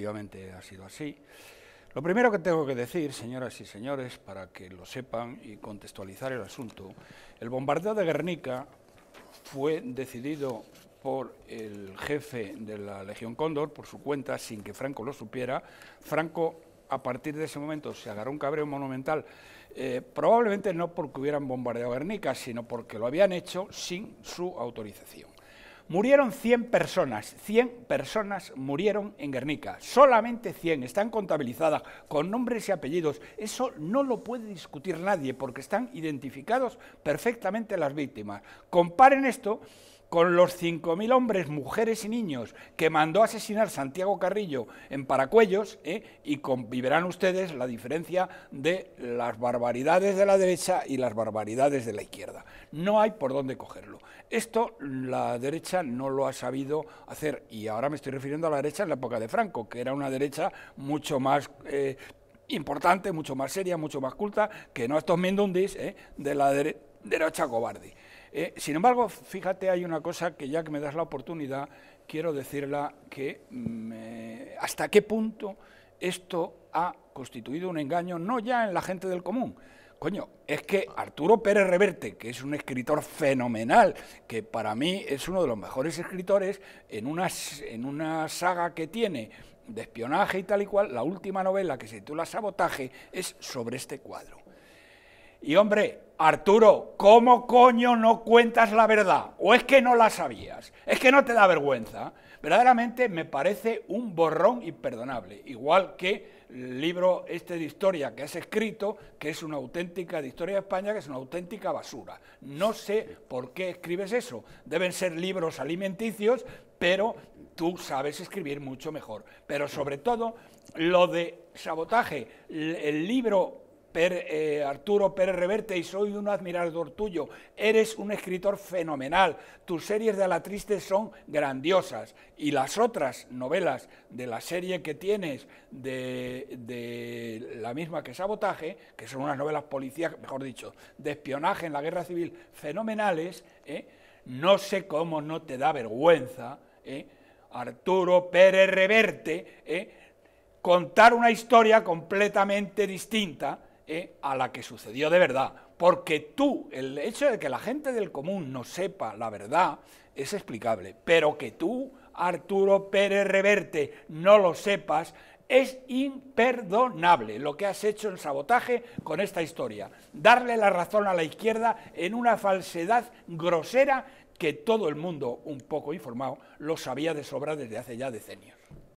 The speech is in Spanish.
efectivamente ha sido así. Lo primero que tengo que decir, señoras y señores, para que lo sepan y contextualizar el asunto, el bombardeo de Guernica fue decidido por el jefe de la Legión Cóndor, por su cuenta, sin que Franco lo supiera. Franco, a partir de ese momento, se agarró un cabreo monumental, eh, probablemente no porque hubieran bombardeado Guernica, sino porque lo habían hecho sin su autorización. Murieron 100 personas, 100 personas murieron en Guernica, solamente 100, están contabilizadas con nombres y apellidos. Eso no lo puede discutir nadie porque están identificados perfectamente las víctimas. Comparen esto con los 5.000 hombres, mujeres y niños que mandó asesinar Santiago Carrillo en Paracuellos, ¿eh? y vivirán ustedes la diferencia de las barbaridades de la derecha y las barbaridades de la izquierda. No hay por dónde cogerlo. Esto la derecha no lo ha sabido hacer y ahora me estoy refiriendo a la derecha en la época de Franco, que era una derecha mucho más eh, importante, mucho más seria, mucho más culta que no estos mindundis eh, de la derecha cobarde. Eh, sin embargo, fíjate, hay una cosa que ya que me das la oportunidad, quiero decirla que mm, hasta qué punto esto ha constituido un engaño, no ya en la gente del común, coño, es que Arturo Pérez Reverte, que es un escritor fenomenal, que para mí es uno de los mejores escritores, en una, en una saga que tiene de espionaje y tal y cual, la última novela que se titula Sabotaje es sobre este cuadro. Y hombre, Arturo, ¿cómo coño no cuentas la verdad? ¿O es que no la sabías? ¿Es que no te da vergüenza? Verdaderamente me parece un borrón imperdonable, igual que libro este de historia que has escrito, que es una auténtica de historia de España, que es una auténtica basura. No sé por qué escribes eso. Deben ser libros alimenticios, pero tú sabes escribir mucho mejor. Pero sobre todo, lo de sabotaje, el libro Per, eh, Arturo Pérez Reverte y soy un admirador tuyo. Eres un escritor fenomenal. Tus series de la triste son grandiosas. Y las otras novelas de la serie que tienes de, la misma que Sabotaje, que son unas novelas policías, mejor dicho, de espionaje en la guerra civil, fenomenales, ¿eh? no sé cómo no te da vergüenza, ¿eh? Arturo Pérez Reverte, contar una historia completamente distinta eh, a la que sucedió de verdad. Porque tú, el hecho de que la gente del común no sepa la verdad es explicable, pero que tú, Arturo Pérez Reverte, no lo sepas, es imperdonable lo que has hecho en sabotaje con esta historia. Darle la razón a la izquierda en una falsedad grosera que todo el mundo un poco informado lo sabía de sobra desde hace ya decenios.